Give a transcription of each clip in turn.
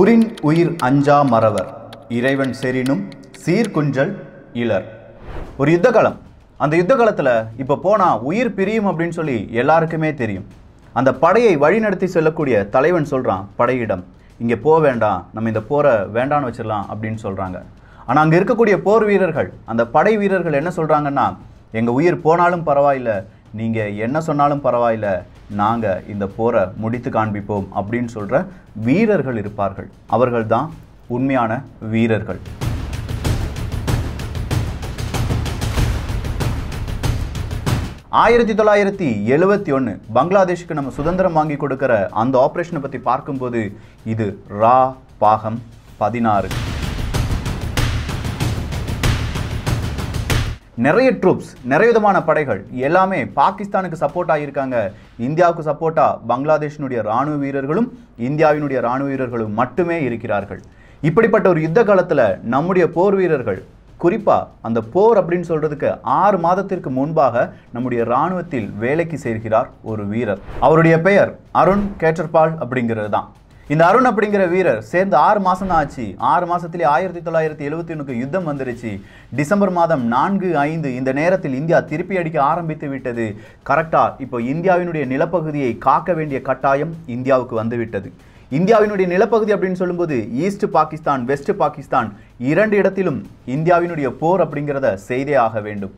உரின் உயிர் அஞ்சா மறவர் இறைவன் செரினும் சீர்குஞ்சல் இளர் ஒரு யுத்த அந்த யுத்த இப்போ போனால் உயிர் பிரியும் அப்படின்னு சொல்லி எல்லாருக்குமே தெரியும் அந்த படையை வழிநடத்தி செல்லக்கூடிய தலைவன் சொல்கிறான் படையிடம் இங்கே போக வேண்டாம் நம்ம இந்த போரை வேண்டான்னு வச்சிடலாம் அப்படின்னு சொல்கிறாங்க ஆனால் அங்கே இருக்கக்கூடிய போர் வீரர்கள் அந்த படை வீரர்கள் என்ன சொல்கிறாங்கன்னா எங்கள் உயிர் போனாலும் பரவாயில்ல நீங்கள் என்ன சொன்னாலும் பரவாயில்ல நாங்கள் இந்த போரை முடித்து காண்பிப்போம் அப்படின்னு சொல்கிற வீரர்கள் இருப்பார்கள் அவர்கள் தான் உண்மையான வீரர்கள் ஆயிரத்தி தொள்ளாயிரத்தி எழுபத்தி ஒன்று பங்களாதேஷுக்கு நம்ம சுதந்திரம் வாங்கி கொடுக்குற அந்த ஆப்ரேஷனை பற்றி பார்க்கும்போது இது ரா பாகம் பதினாறு நிறைய ட்ரூப்ஸ் நிறைய விதமான படைகள் எல்லாமே பாகிஸ்தானுக்கு சப்போர்ட்டாக இருக்காங்க இந்தியாவுக்கு சப்போர்ட்டாக பங்களாதேஷினுடைய இராணுவ வீரர்களும் இந்தியாவினுடைய இராணுவ வீரர்களும் மட்டுமே இருக்கிறார்கள் இப்படிப்பட்ட ஒரு யுத்த காலத்தில் நம்முடைய போர் வீரர்கள் குறிப்பாக அந்த போர் அப்படின்னு சொல்கிறதுக்கு ஆறு மாதத்திற்கு முன்பாக நம்முடைய இராணுவத்தில் வேலைக்கு சேர்கிறார் ஒரு வீரர் அவருடைய பெயர் அருண் கேட்டர்பால் அப்படிங்கிறது தான் இந்த அருண் அப்படிங்கிற வீரர் சேர்ந்து ஆறு மாதம் தான் ஆச்சு ஆறு மாதத்திலே ஆயிரத்தி தொள்ளாயிரத்தி எழுபத்தி ஒன்றுக்கு யுத்தம் வந்துருச்சு டிசம்பர் மாதம் நான்கு ஐந்து இந்த நேரத்தில் இந்தியா திருப்பி அடிக்க ஆரம்பித்து விட்டது கரெக்டாக இப்போ இந்தியாவினுடைய நிலப்பகுதியை காக்க வேண்டிய கட்டாயம் இந்தியாவுக்கு வந்துவிட்டது இந்தியாவினுடைய நிலப்பகுதி அப்படின்னு சொல்லும்போது ஈஸ்ட் பாகிஸ்தான் வெஸ்ட் பாகிஸ்தான் இரண்டு இடத்திலும் இந்தியாவினுடைய போர் அப்படிங்கிறத செய்தே ஆக வேண்டும்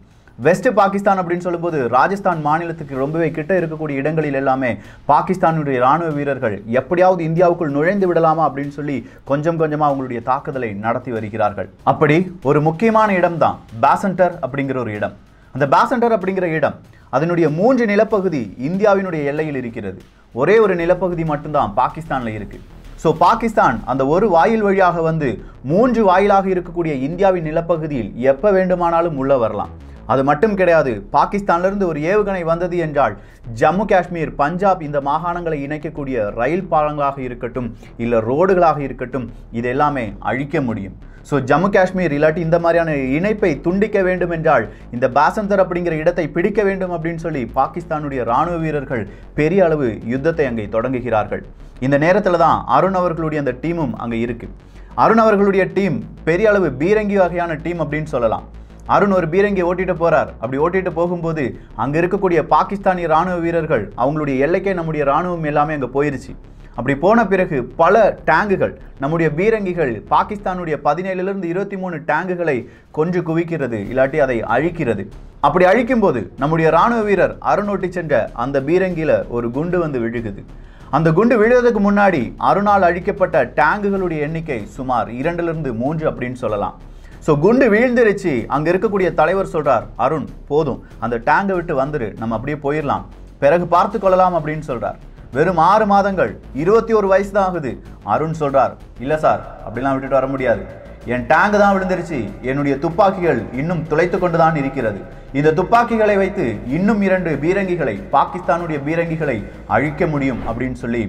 வெஸ்ட் பாகிஸ்தான் அப்படின்னு சொல்லும்போது ராஜஸ்தான் மாநிலத்துக்கு ரொம்பவே கிட்ட இருக்கக்கூடிய இடங்களில் எல்லாமே பாகிஸ்தானுடைய ராணுவ வீரர்கள் எப்படியாவது இந்தியாவுக்குள் நுழைந்து விடலாமா அப்படின்னு சொல்லி கொஞ்சம் கொஞ்சமாக அவங்களுடைய தாக்குதலை நடத்தி வருகிறார்கள் அப்படி ஒரு முக்கியமான இடம் தான் பேசண்டர் அப்படிங்கிற ஒரு இடம் அந்த பேசண்டர் அப்படிங்கிற இடம் அதனுடைய மூன்று நிலப்பகுதி இந்தியாவினுடைய எல்லையில் இருக்கிறது ஒரே ஒரு நிலப்பகுதி மட்டும்தான் பாகிஸ்தானில் இருக்குது ஸோ பாகிஸ்தான் அந்த ஒரு வாயில் வழியாக வந்து மூன்று வாயிலாக இருக்கக்கூடிய இந்தியாவின் நிலப்பகுதியில் எப்போ வேண்டுமானாலும் உள்ளே வரலாம் அது மட்டும் கிடையாது பாகிஸ்தானிலிருந்து ஒரு ஏவுகணை வந்தது என்றால் ஜம்மு காஷ்மீர் பஞ்சாப் இந்த மாகாணங்களை இணைக்கக்கூடிய ரயில் பாலங்களாக இருக்கட்டும் இல்லை ரோடுகளாக இருக்கட்டும் இது எல்லாமே அழிக்க முடியும் ஸோ ஜம்மு காஷ்மீர் இல்லாட்டி இந்த மாதிரியான இணைப்பை துண்டிக்க வேண்டும் என்றால் இந்த பாசந்தர் அப்படிங்கிற இடத்தை பிடிக்க வேண்டும் அப்படின்னு சொல்லி பாகிஸ்தானுடைய இராணுவ வீரர்கள் பெரிய அளவு யுத்தத்தை அங்கே தொடங்குகிறார்கள் இந்த நேரத்தில் தான் அருண் அவர்களுடைய அந்த டீமும் அங்கே இருக்குது அருண் அவர்களுடைய டீம் பெரிய அளவு பீரங்கி வகையான டீம் அப்படின்னு சொல்லலாம் அருண் ஒரு பீரங்கி ஓட்டிட்டு போறார் அப்படி ஓட்டிட்டு போகும்போது அங்க இருக்கக்கூடிய பாகிஸ்தானி ராணுவ வீரர்கள் அவங்களுடைய எல்லைக்கே நம்முடைய ராணுவம் எல்லாமே அங்கே போயிருச்சு அப்படி போன பிறகு பல டேங்குகள் நம்முடைய பீரங்கிகள் பாகிஸ்தானுடைய பதினேழுலேருந்து இருபத்தி மூணு டேங்குகளை கொன்று குவிக்கிறது இல்லாட்டி அதை அழிக்கிறது அப்படி அழிக்கும்போது நம்முடைய ராணுவ வீரர் அருணோட்டி சென்ற அந்த பீரங்கியில் ஒரு குண்டு வந்து விழுகுது அந்த குண்டு விழுவதற்கு முன்னாடி அருணால் அழிக்கப்பட்ட டேங்குகளுடைய எண்ணிக்கை சுமார் இரண்டிலிருந்து மூன்று அப்படின்னு சொல்லலாம் ஸோ குண்டு வீழ்ந்துருச்சு அங்கே இருக்கக்கூடிய தலைவர் சொல்கிறார் அருண் போதும் அந்த டேங்கை விட்டு வந்துரு நம்ம அப்படியே போயிடலாம் பிறகு பார்த்து கொள்ளலாம் அப்படின்னு சொல்கிறார் வெறும் ஆறு மாதங்கள் இருபத்தி ஒரு வயசு தான் ஆகுது அருண் சொல்கிறார் இல்லை சார் அப்படிலாம் விட்டுட்டு வர முடியாது என் டேங்கு தான் விழுந்துருச்சு என்னுடைய துப்பாக்கிகள் இன்னும் துளைத்து தான் இருக்கிறது இந்த துப்பாக்கிகளை வைத்து இன்னும் இரண்டு பீரங்கிகளை பாகிஸ்தானுடைய பீரங்கிகளை அழிக்க முடியும் அப்படின்னு சொல்லி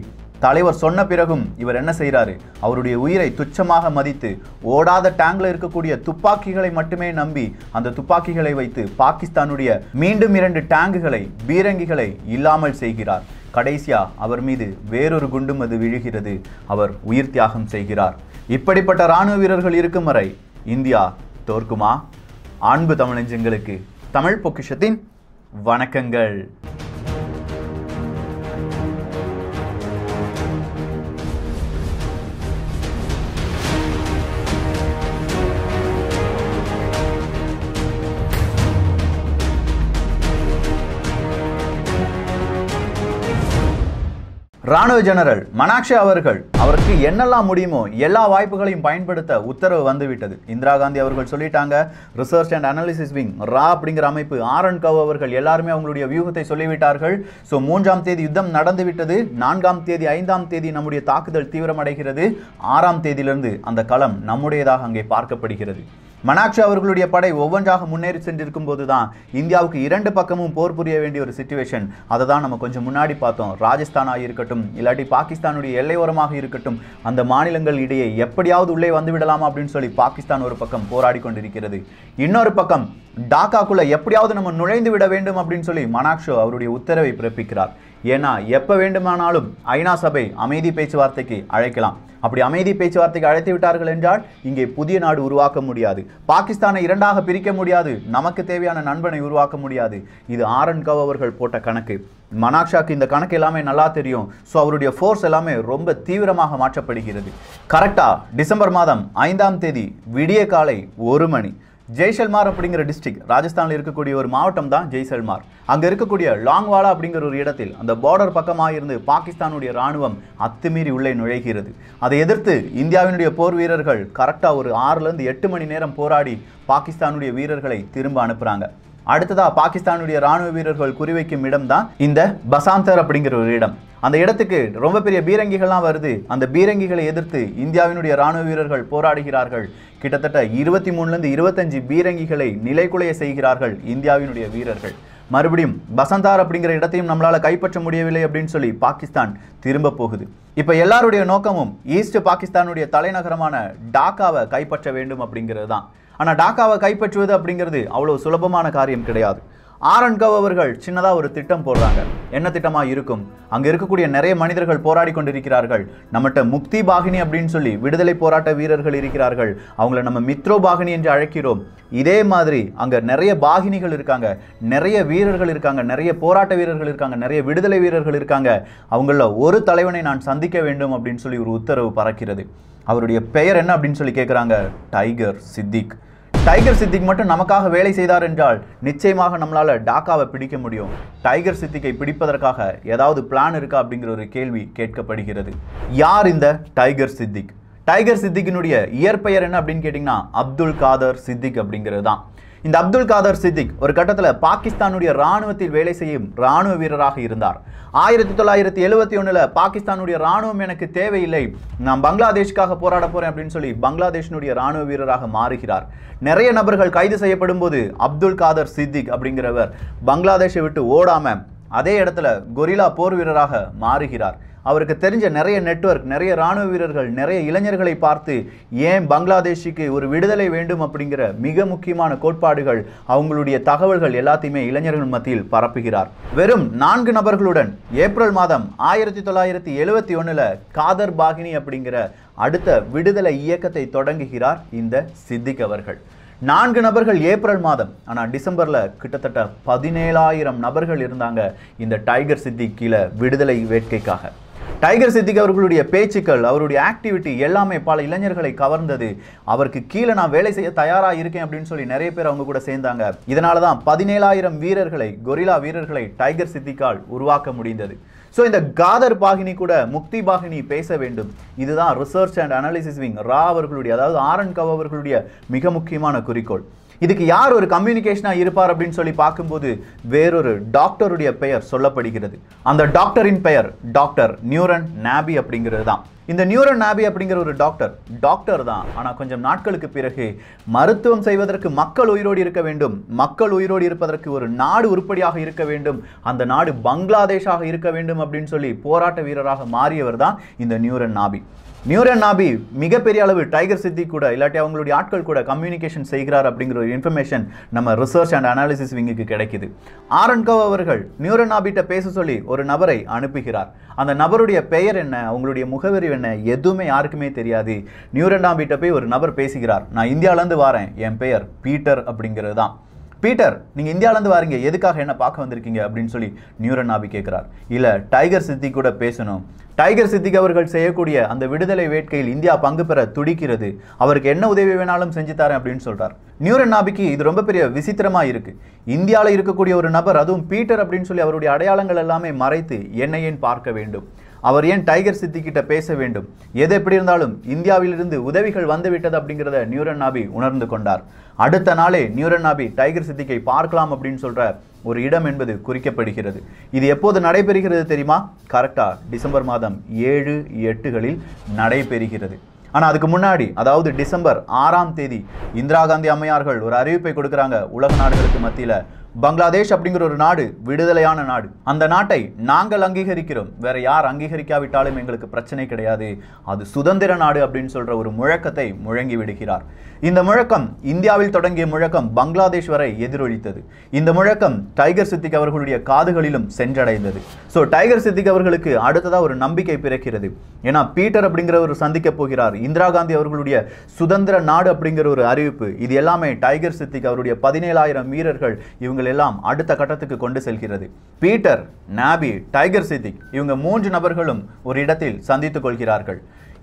தலைவர் சொன்ன பிறகும் இவர் என்ன செய்கிறாரு அவருடைய உயிரை துச்சமாக மதித்து ஓடாத டேங்கில் இருக்கக்கூடிய துப்பாக்கிகளை மட்டுமே நம்பி அந்த துப்பாக்கிகளை வைத்து பாகிஸ்தானுடைய மீண்டும் இரண்டு டேங்குகளை பீரங்கிகளை இல்லாமல் செய்கிறார் கடைசியா அவர் மீது வேறொரு குண்டும் அது விழுகிறது அவர் உயிர் தியாகம் செய்கிறார் இப்படிப்பட்ட இராணுவ வீரர்கள் இருக்கும் வரை இந்தியா தோற்குமா அன்பு தமிழஞ்சங்களுக்கு தமிழ் பொக்கிஷத்தின் வணக்கங்கள் ராணுவ ஜெனரல் மனாக்ஷே அவர்கள் அவருக்கு என்னெல்லாம் முடியுமோ எல்லா வாய்ப்புகளையும் பயன்படுத்த உத்தரவு வந்துவிட்டது இந்திரா காந்தி அவர்கள் சொல்லிட்டாங்க ரிசர்ச் அண்ட் அனாலிசிஸ் விங் ரா அப்படிங்கிற அமைப்பு ஆர் என் கவ் அவர்கள் எல்லாருமே அவங்களுடைய வியூகத்தை சொல்லிவிட்டார்கள் ஸோ மூன்றாம் தேதி யுத்தம் நடந்துவிட்டது நான்காம் தேதி ஐந்தாம் தேதி நம்முடைய தாக்குதல் தீவிரமடைகிறது ஆறாம் தேதியிலிருந்து அந்த களம் நம்முடையதாக அங்கே பார்க்கப்படுகிறது மனாக்ஷா அவர்களுடைய படை ஒவ்வொன்றாக முன்னேறி சென்றிருக்கும் போது தான் இந்தியாவுக்கு இரண்டு பக்கமும் போர் புரிய வேண்டிய ஒரு சுச்சுவேஷன் அதை தான் நம்ம கொஞ்சம் முன்னாடி பார்த்தோம் ராஜஸ்தானாக இருக்கட்டும் இல்லாட்டி பாகிஸ்தானுடைய எல்லையோரமாக இருக்கட்டும் அந்த மாநிலங்கள் இடையே எப்படியாவது உள்ளே வந்து விடலாமா அப்படின்னு சொல்லி பாகிஸ்தான் ஒரு பக்கம் போராடி கொண்டிருக்கிறது இன்னொரு பக்கம் டாக்காக்குள்ளே எப்படியாவது நம்ம நுழைந்து விட வேண்டும் அப்படின்னு சொல்லி மனாக்ஷோ அவருடைய உத்தரவை பிறப்பிக்கிறார் ஏன்னா எப்போ வேண்டுமானாலும் ஐநா சபை அமைதி பேச்சுவார்த்தைக்கு அழைக்கலாம் அப்படி அமைதி பேச்சுவார்த்தைக்கு அழைத்து விட்டார்கள் என்றால் இங்கே புதிய நாடு உருவாக்க முடியாது பாகிஸ்தானை இரண்டாக பிரிக்க முடியாது நமக்கு தேவையான நண்பனை உருவாக்க முடியாது இது ஆரன் கவ் அவர்கள் போட்ட கணக்கு மனாக்ஷாக்கு இந்த கணக்கு எல்லாமே நல்லா தெரியும் ஸோ அவருடைய ஃபோர்ஸ் எல்லாமே ரொம்ப தீவிரமாக மாற்றப்படுகிறது கரெக்டாக டிசம்பர் மாதம் ஐந்தாம் தேதி விடிய காலை ஒரு மணி ஜெய்சல்மார் அப்படிங்கிற டிஸ்ட்ரிக் ராஜஸ்தானில் இருக்கக்கூடிய ஒரு மாவட்டம் தான் ஜெய்சல்மார் அங்கே இருக்கக்கூடிய லாங்வாலா அப்படிங்கிற ஒரு இடத்தில் அந்த பார்டர் பக்கமாக இருந்து பாகிஸ்தானுடைய ராணுவம் அத்துமீறி உள்ளே நுழைகிறது அதை எதிர்த்து இந்தியாவினுடைய போர் வீரர்கள் கரெக்டாக ஒரு ஆறுலேருந்து எட்டு மணி நேரம் போராடி பாகிஸ்தானுடைய வீரர்களை திரும்ப அனுப்புகிறாங்க அடுத்ததா பாகிஸ்தானுடைய ராணுவ வீரர்கள் குறிவைக்கும் இடம் தான் இந்த பசாந்தர் அப்படிங்கிற ஒரு இடம் அந்த இடத்துக்கு ரொம்ப பெரிய பீரங்கிகள்லாம் வருது அந்த பீரங்கிகளை எதிர்த்து இந்தியாவினுடைய ராணுவ வீரர்கள் போராடுகிறார்கள் கிட்டத்தட்ட இருபத்தி மூணுலேருந்து இருபத்தஞ்சு பீரங்கிகளை நிலைக்குலைய செய்கிறார்கள் இந்தியாவினுடைய வீரர்கள் மறுபடியும் பசந்தார் அப்படிங்கிற இடத்தையும் நம்மளால் கைப்பற்ற முடியவில்லை அப்படின்னு சொல்லி பாகிஸ்தான் திரும்ப போகுது இப்போ எல்லாருடைய நோக்கமும் ஈஸ்ட் பாகிஸ்தானுடைய தலைநகரமான டாக்காவை கைப்பற்ற வேண்டும் அப்படிங்கிறது தான் ஆனால் டாக்காவை கைப்பற்றுவது அப்படிங்கிறது அவ்வளோ சுலபமான காரியம் கிடையாது ஆரன்கவ் அவர்கள் சின்னதாக ஒரு திட்டம் போடுறாங்க என்ன திட்டமாக இருக்கும் அங்கே இருக்கக்கூடிய நிறைய மனிதர்கள் போராடி கொண்டிருக்கிறார்கள் நம்மகிட்ட முக்தி பாகினி அப்படின்னு சொல்லி விடுதலை போராட்ட வீரர்கள் இருக்கிறார்கள் அவங்கள நம்ம மித்ரோ பாகினி என்று அழைக்கிறோம் இதே மாதிரி அங்கே நிறைய பாகினிகள் இருக்காங்க நிறைய வீரர்கள் இருக்காங்க நிறைய போராட்ட வீரர்கள் இருக்காங்க நிறைய விடுதலை வீரர்கள் இருக்காங்க அவங்கள ஒரு தலைவனை நான் சந்திக்க வேண்டும் அப்படின்னு சொல்லி ஒரு உத்தரவு பறக்கிறது அவருடைய பெயர் என்ன அப்படின்னு சொல்லி கேட்குறாங்க டைகர் சித்திக் டைகர் சித்திக் மட்டும் நமக்காக வேலை செய்தார் என்றால் நிச்சயமாக நம்மளால் டாக்காவை பிடிக்க முடியும் டைகர் சித்திக்கை பிடிப்பதற்காக ஏதாவது பிளான் இருக்கா அப்படிங்கிற ஒரு கேள்வி கேட்கப்படுகிறது யார் இந்த டைகர் சித்திக் டைகர் சித்திக்கினுடைய இயற்பெயர் என்ன அப்படின்னு கேட்டிங்கன்னா அப்துல் காதர் சித்திக் அப்படிங்கிறது தான் இந்த அப்துல் காதர் சித்திக் ஒரு கட்டத்தில் பாகிஸ்தானுடைய ராணுவத்தில் வேலை செய்யும் ராணுவ வீரராக இருந்தார் ஆயிரத்தி தொள்ளாயிரத்தி எழுபத்தி ஒன்றில் பாகிஸ்தானுடைய ராணுவம் எனக்கு தேவையில்லை நான் பங்களாதேஷ்க்காக போராட போகிறேன் அப்படின்னு சொல்லி பங்களாதேஷினுடைய ராணுவ வீரராக மாறுகிறார் நிறைய நபர்கள் கைது செய்யப்படும் போது அப்துல் காதர் சித்திக் அப்படிங்கிறவர் பங்களாதேஷை விட்டு ஓடாமல் அதே இடத்துல கொரிலா போர் வீரராக மாறுகிறார் அவருக்கு தெரிஞ்ச நிறைய நெட்ஒர்க் நிறைய இராணுவ வீரர்கள் நிறைய இளைஞர்களை பார்த்து ஏன் பங்களாதேஷுக்கு ஒரு விடுதலை வேண்டும் அப்படிங்கிற மிக முக்கியமான கோட்பாடுகள் அவங்களுடைய தகவல்கள் எல்லாத்தையுமே இளைஞர்கள் மத்தியில் பரப்புகிறார் வெறும் நான்கு நபர்களுடன் ஏப்ரல் மாதம் ஆயிரத்தி தொள்ளாயிரத்தி எழுபத்தி ஒன்றில் காதர் பாகினி அப்படிங்கிற அடுத்த விடுதலை இயக்கத்தை தொடங்குகிறார் இந்த சித்திக் அவர்கள் நான்கு நபர்கள் ஏப்ரல் மாதம் ஆனால் டிசம்பரில் கிட்டத்தட்ட பதினேழாயிரம் நபர்கள் இருந்தாங்க இந்த டைகர் சித்தி கீழே விடுதலை வேட்கைக்காக டைகர் சித்திக் அவர்களுடைய பேச்சுக்கள் அவருடைய ஆக்டிவிட்டி எல்லாமே பல இளைஞர்களை கவர்ந்தது அவருக்கு கீழே நான் வேலை செய்ய தயாராக இருக்கேன் அப்படின்னு சொல்லி நிறைய பேர் அவங்க கூட சேர்ந்தாங்க இதனால தான் பதினேழாயிரம் வீரர்களை கொரிலா வீரர்களை டைகர் சித்திக்கால் உருவாக்க முடிந்தது ஸோ இந்த காதர் பாகினி கூட முக்தி பாகினி பேச வேண்டும் இதுதான் ரிசர்ச் அண்ட் அனாலிசிஸ் விங் ரா அவர்களுடைய அதாவது ஆர் அண்ட் கவ் அவர்களுடைய மிக முக்கியமான குறிக்கோள் இதுக்கு யார் ஒரு கம்யூனிகேஷனாக இருப்பார் அப்படின்னு சொல்லி பார்க்கும்போது வேறொரு டாக்டருடைய பெயர் சொல்லப்படுகிறது அந்த டாக்டரின் பெயர் டாக்டர் நியூரன் நாபி அப்படிங்கிறது தான் இந்த நியூரோ நாபி அப்படிங்கிற ஒரு டாக்டர் டாக்டர் தான் ஆனால் கொஞ்சம் நாட்களுக்கு பிறகு மருத்துவம் செய்வதற்கு மக்கள் உயிரோடு இருக்க வேண்டும் மக்கள் உயிரோடு இருப்பதற்கு ஒரு நாடு உருப்படியாக இருக்க வேண்டும் அந்த நாடு பங்களாதேஷாக இருக்க வேண்டும் அப்படின்னு சொல்லி போராட்ட வீரராக மாறியவர் தான் இந்த நியூரன் நாபி நியூரன் நாபி மிகப்பெரிய அளவு டைகர் சித்தி கூட இல்லாட்டி அவங்களுடைய ஆட்கள் கூட கம்யூனிகேஷன் செய்கிறார் அப்படிங்கிற ஒரு இன்ஃபர்மேஷன் நம்ம ரிசர்ச் அண்ட் அனாலிசிஸ் விங்குக்கு கிடைக்குது ஆரன்கவ் அவர்கள் நியூரன் நாபிட்ட பேச சொல்லி ஒரு நபரை அனுப்புகிறார் அந்த நபருடைய பெயர் என்ன அவங்களுடைய முகவரி என்ன எதுவுமே யாருக்குமே தெரியாது நியூரன் நாபிட்ட போய் ஒரு நபர் பேசுகிறார் நான் இந்தியாவிலேருந்து வரேன் என் பெயர் பீட்டர் அப்படிங்கிறது தான் பீட்டர் நீங்கள் இந்தியாவிலேருந்து வாரீங்க எதுக்காக என்ன பார்க்க வந்திருக்கீங்க அப்படின்னு சொல்லி நியூரன் நாபி கேட்குறார் இல்லை டைகர் சித்தி கூட பேசணும் டைகர் சித்திக் அவர்கள் செய்யக்கூடிய அந்த விடுதலை வேட்கையில் இந்தியா பங்கு பெற துடிக்கிறது அவருக்கு என்ன உதவி வேணாலும் செஞ்சு தரேன் அப்படின்னு சொல்கிறார் நியூரன் நாபிக்கு இது ரொம்ப பெரிய விசித்திரமாக இருக்குது இந்தியாவில் இருக்கக்கூடிய ஒரு நபர் அதுவும் பீட்டர் அப்படின்னு சொல்லி அவருடைய அடையாளங்கள் எல்லாமே மறைத்து என்னையேன் ஏன் பார்க்க வேண்டும் அவர் ஏன் டைகர் சித்திக்கிட்ட பேச வேண்டும் எது எப்படி இருந்தாலும் இந்தியாவிலிருந்து உதவிகள் வந்துவிட்டது அப்படிங்கிறத நியூரன் நாபி உணர்ந்து கொண்டார் அடுத்த நாளே நியூரன் நாபி டைகர் சித்திக்கை பார்க்கலாம் அப்படின்னு சொல்கிற ஒரு இடம் என்பது குறிக்கப்படுகிறது இது எப்போது நடைபெறுகிறது தெரியுமா கரெக்டாக டிசம்பர் மாதம் ஏழு எட்டுகளில் நடைபெறுகிறது ஆனால் அதுக்கு முன்னாடி அதாவது டிசம்பர் ஆறாம் தேதி இந்திரா காந்தி அம்மையார்கள் ஒரு அறிவிப்பை கொடுக்குறாங்க உலக நாடுகளுக்கு மத்தியில் பங்களாதேஷ் அப்படிங்கிற ஒரு நாடு விடுதலையான நாடு அந்த நாட்டை நாங்கள் அங்கீகரிக்கிறோம் வேற யார் அங்கீகரிக்காவிட்டாலும் எங்களுக்கு பிரச்சனை கிடையாது அது சுதந்திர நாடு அப்படின்னு சொல்ற ஒரு முழக்கத்தை முழங்கி விடுகிறார் இந்த முழக்கம் இந்தியாவில் தொடங்கிய முழக்கம் பங்களாதேஷ் வரை எதிரொலித்தது இந்த முழக்கம் டைகர் சித்திக் அவர்களுடைய காதுகளிலும் சென்றடைந்தது ஸோ டைகர் சித்திக் அவர்களுக்கு அடுத்ததாக ஒரு நம்பிக்கை பிறக்கிறது ஏன்னா பீட்டர் அப்படிங்கிறவர் சந்திக்க போகிறார் இந்திரா காந்தி அவர்களுடைய சுதந்திர நாடு அப்படிங்கிற ஒரு அறிவிப்பு இது எல்லாமே டைகர் சித்திக் அவருடைய பதினேழாயிரம் வீரர்கள் இவங்க எல்லாம் அடுத்த கட்டத்துக்கு கொண்டு செல்கிறது பீட்டர் நாபி டைகர் சித்திக் இவங்க மூன்று நபர்களும் ஒரு இடத்தில் சந்தித்துக் கொள்கிறார்கள்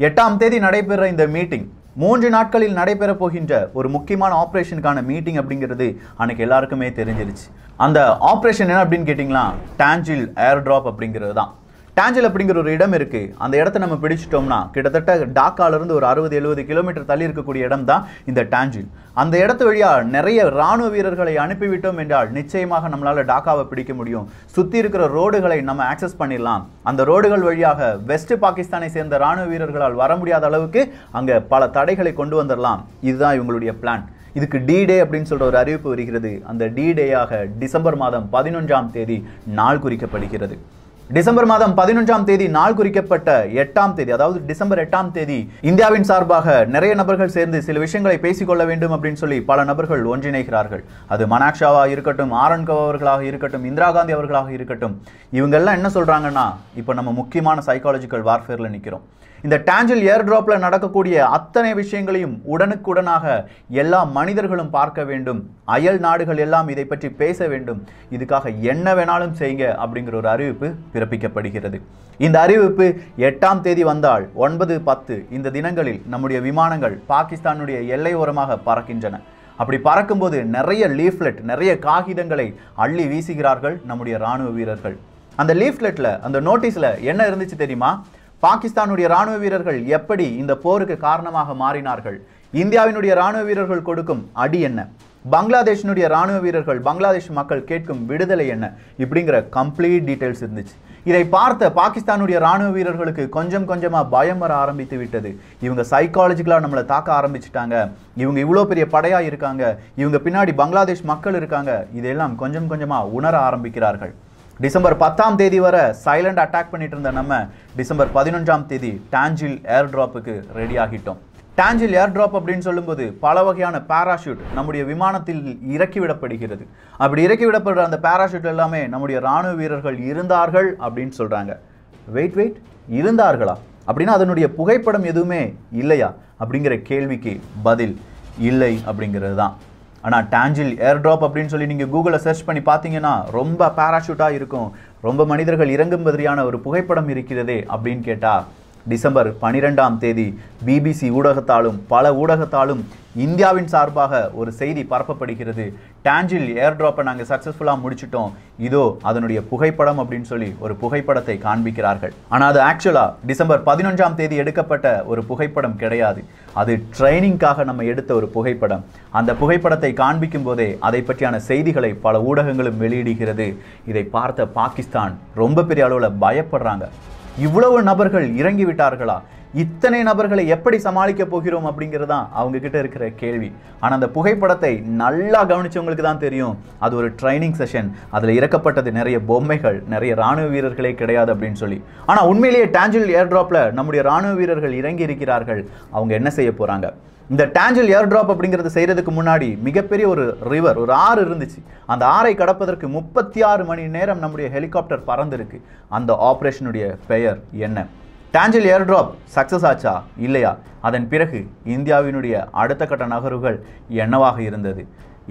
எட்டாம் தேதி நடைபெற இந்த மீட்டிங் மூன்று நாட்களில் நடைபெற போகின்ற ஒரு முக்கியமான ஆப்ரேஷனுக்கான மீட்டிங் அப்படிங்கிறது அன்னைக்கு எல்லாருக்குமே தெரிஞ்சிருச்சு அந்த ஆப்ரேஷன் என்ன அப்படின்னு கேட்டிங்களா டான்ஜில் ஏர் ட்ராப் அப்படிங்கிறது தான் டேஞ்சல் அப்படிங்கிற ஒரு இடம் இருக்குது அந்த இடத்த நம்ம பிடிச்சிட்டோம்னா கிட்டத்தட்ட இருந்து ஒரு அறுபது எழுபது கிலோமீட்டர் தள்ளி இருக்கக்கூடிய இடம் தான் இந்த டேஞ்சில் அந்த இடத்து வழியாக நிறைய ராணுவ வீரர்களை அனுப்பிவிட்டோம் என்றால் நிச்சயமாக நம்மளால் டாக்காவை பிடிக்க முடியும் சுற்றி இருக்கிற ரோடுகளை நம்ம ஆக்சஸ் பண்ணிடலாம் அந்த ரோடுகள் வழியாக வெஸ்ட் பாகிஸ்தானை சேர்ந்த ராணுவ வீரர்களால் வர முடியாத அளவுக்கு அங்கே பல தடைகளை கொண்டு வந்துடலாம் இதுதான் இவங்களுடைய பிளான் இதுக்கு டி டே அப்படின்னு சொல்ற ஒரு அறிவிப்பு வருகிறது அந்த டி டேயாக டிசம்பர் மாதம் பதினொன்றாம் தேதி நாள் குறிக்கப்படுகிறது டிசம்பர் மாதம் பதினொன்றாம் தேதி நாள் குறிக்கப்பட்ட எட்டாம் தேதி அதாவது டிசம்பர் எட்டாம் தேதி இந்தியாவின் சார்பாக நிறைய நபர்கள் சேர்ந்து சில விஷயங்களை பேசிக்கொள்ள வேண்டும் அப்படின்னு சொல்லி பல நபர்கள் ஒன்றிணைகிறார்கள் அது மனாக்ஷாவா இருக்கட்டும் ஆரன்கவ் அவர்களாக இருக்கட்டும் இந்திரா காந்தி அவர்களாக இருக்கட்டும் இவங்கெல்லாம் என்ன சொல்றாங்கன்னா இப்போ நம்ம முக்கியமான சைக்காலஜிக்கல் வார்ஃபேரில் நிற்கிறோம் இந்த டேஞ்சில் ஏர்ட்ராப்பில் நடக்கக்கூடிய அத்தனை விஷயங்களையும் உடனுக்குடனாக எல்லா மனிதர்களும் பார்க்க வேண்டும் அயல் நாடுகள் எல்லாம் இதை பற்றி பேச வேண்டும் இதுக்காக என்ன வேணாலும் செய்யுங்க அப்படிங்கிற ஒரு அறிவிப்பு பிறப்பிக்கப்படுகிறது இந்த அறிவிப்பு எட்டாம் தேதி வந்தால் ஒன்பது பத்து இந்த தினங்களில் நம்முடைய விமானங்கள் பாகிஸ்தானுடைய எல்லையோரமாக பறக்கின்றன அப்படி பறக்கும்போது நிறைய லீஃப்லெட் நிறைய காகிதங்களை அள்ளி வீசுகிறார்கள் நம்முடைய இராணுவ வீரர்கள் அந்த லீஃப்லெட்டில் அந்த நோட்டீஸில் என்ன இருந்துச்சு தெரியுமா பாகிஸ்தானுடைய ராணுவ வீரர்கள் எப்படி இந்த போருக்கு காரணமாக மாறினார்கள் இந்தியாவினுடைய ராணுவ வீரர்கள் கொடுக்கும் அடி என்ன பங்களாதேஷினுடைய ராணுவ வீரர்கள் பங்களாதேஷ் மக்கள் கேட்கும் விடுதலை என்ன இப்படிங்கிற கம்ப்ளீட் டீட்டெயில்ஸ் இருந்துச்சு இதை பார்த்த பாகிஸ்தானுடைய ராணுவ வீரர்களுக்கு கொஞ்சம் கொஞ்சமாக பயம் வர ஆரம்பித்து விட்டது இவங்க சைக்காலஜிக்கலாக நம்மளை தாக்க ஆரம்பிச்சிட்டாங்க இவங்க இவ்வளோ பெரிய படையாக இருக்காங்க இவங்க பின்னாடி பங்களாதேஷ் மக்கள் இருக்காங்க இதையெல்லாம் கொஞ்சம் கொஞ்சமாக உணர ஆரம்பிக்கிறார்கள் டிசம்பர் பத்தாம் தேதி வர சைலண்ட் அட்டாக் பண்ணிட்டு இருந்த நம்ம டிசம்பர் பதினொன்றாம் தேதி டான்ஜில் ஏர் ட்ராப்புக்கு ரெடி ஆகிட்டோம் டான்ஜில் ஏர் ட்ராப் அப்படின்னு சொல்லும்போது பல வகையான பாராஷூட் நம்முடைய விமானத்தில் இறக்கிவிடப்படுகிறது அப்படி இறக்கி விடப்படுற அந்த பேராஷூட் எல்லாமே நம்முடைய இராணுவ வீரர்கள் இருந்தார்கள் அப்படின்னு சொல்கிறாங்க வெயிட் வெயிட் இருந்தார்களா அப்படின்னா அதனுடைய புகைப்படம் எதுவுமே இல்லையா அப்படிங்கிற கேள்விக்கு பதில் இல்லை அப்படிங்கிறது தான் ஆனால் டேஞ்சில் ஏர்ட்ராப் அப்படின்னு சொல்லி நீங்கள் கூகுளில் சர்ச் பண்ணி பார்த்தீங்கன்னா ரொம்ப பேராஷூட்டாக இருக்கும் ரொம்ப மனிதர்கள் இறங்கும் மாதிரியான ஒரு புகைப்படம் இருக்கிறதே அப்படின்னு கேட்டால் டிசம்பர் பனிரெண்டாம் தேதி பிபிசி ஊடகத்தாலும் பல ஊடகத்தாலும் இந்தியாவின் சார்பாக ஒரு செய்தி பரப்பப்படுகிறது டான்ஜில் ட்ராப்பை நாங்கள் சக்ஸஸ்ஃபுல்லாக முடிச்சிட்டோம் இதோ அதனுடைய புகைப்படம் அப்படின்னு சொல்லி ஒரு புகைப்படத்தை காண்பிக்கிறார்கள் ஆனால் அது ஆக்சுவலாக டிசம்பர் பதினொன்றாம் தேதி எடுக்கப்பட்ட ஒரு புகைப்படம் கிடையாது அது ட்ரைனிங்காக நம்ம எடுத்த ஒரு புகைப்படம் அந்த புகைப்படத்தை காண்பிக்கும் போதே அதை பற்றியான செய்திகளை பல ஊடகங்களும் வெளியிடுகிறது இதை பார்த்த பாகிஸ்தான் ரொம்ப பெரிய அளவில் பயப்படுறாங்க இவ்வளவு நபர்கள் இறங்கிவிட்டார்களா இத்தனை நபர்களை எப்படி சமாளிக்க போகிறோம் அப்படிங்கிறது தான் அவங்க கிட்ட இருக்கிற கேள்வி ஆனால் அந்த புகைப்படத்தை நல்லா கவனிச்சவங்களுக்கு தான் தெரியும் அது ஒரு ட்ரைனிங் செஷன் அதில் இறக்கப்பட்டது நிறைய பொம்மைகள் நிறைய ராணுவ வீரர்களே கிடையாது அப்படின்னு சொல்லி ஆனால் உண்மையிலேயே டேஞ்சில் ஏர்ட்ராப்பில் நம்முடைய ராணுவ வீரர்கள் இறங்கி இருக்கிறார்கள் அவங்க என்ன செய்ய போகிறாங்க இந்த டேஞ்சல் ஏர் ட்ராப் அப்படிங்கிறது செய்கிறதுக்கு முன்னாடி மிகப்பெரிய ஒரு ரிவர் ஒரு ஆறு இருந்துச்சு அந்த ஆறை கடப்பதற்கு முப்பத்தி ஆறு மணி நேரம் நம்முடைய ஹெலிகாப்டர் பறந்துருக்கு அந்த ஆப்ரேஷனுடைய பெயர் என்ன டேஞ்சல் ஏர் ட்ராப் சக்ஸஸ் ஆச்சா இல்லையா அதன் பிறகு இந்தியாவினுடைய அடுத்த கட்ட நகர்வுகள் என்னவாக இருந்தது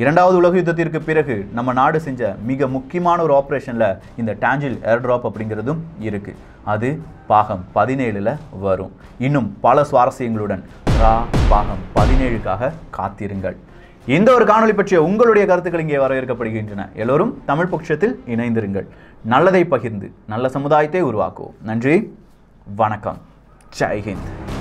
இரண்டாவது உலக யுத்தத்திற்கு பிறகு நம்ம நாடு செஞ்ச மிக முக்கியமான ஒரு ஆப்ரேஷனில் இந்த டேஞ்சில் ஏர்ட்ராப் அப்படிங்கிறதும் இருக்குது அது பாகம் பதினேழில் வரும் இன்னும் பல சுவாரஸ்யங்களுடன் ரா பாகம் பதினேழுக்காக காத்திருங்கள் இந்த ஒரு காணொலி பற்றிய உங்களுடைய கருத்துக்கள் இங்கே வரவேற்கப்படுகின்றன எல்லோரும் தமிழ் பட்சத்தில் இணைந்திருங்கள் நல்லதை பகிர்ந்து நல்ல சமுதாயத்தை உருவாக்குவோம் நன்றி வணக்கம் ஜெய்ஹிந்த்